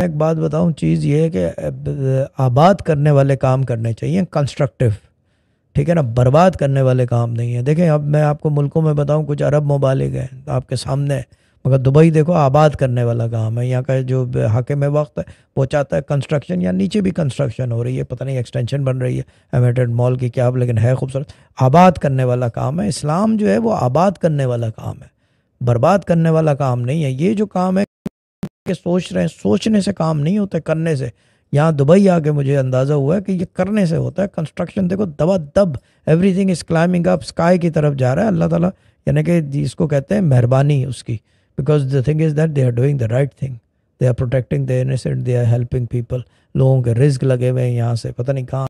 मैं एक बात बताऊं चीज़ ये है कि आबाद करने वाले काम करने चाहिए कंस्ट्रक्टिव ठीक है ना बर्बाद करने वाले काम नहीं है देखें अब मैं आपको मुल्कों में बताऊं कुछ अरब ममालिक हैं तो आपके सामने मगर दुबई देखो आबाद करने वाला काम है यहाँ का जो हके में वक्त है वो चाहता है कंस्ट्रक्शन या नीचे भी कंस्ट्रक्शन हो रही है पता नहीं एक्सटेंशन बन रही है एमेटेड मॉल की क्या लेकिन है खूबसूरत आबाद करने वाला काम है इस्लाम जो है वो आबाद करने वाला काम है बर्बाद करने वाला काम नहीं है ये जो काम है के सोच रहे हैं सोचने से काम नहीं होता करने से यहाँ दुबई आके मुझे अंदाज़ा हुआ है कि ये करने से होता है कंस्ट्रक्शन देखो दबा दब everything is climbing up sky की तरफ जा रहा है अल्लाह ताला यानी कि इसको कहते हैं मेहरबानी उसकी because the thing is that they are doing the right thing they are protecting the innocent they are helping people लोगों के रिस्क लगे हुए हैं यहाँ से पता नहीं कहाँ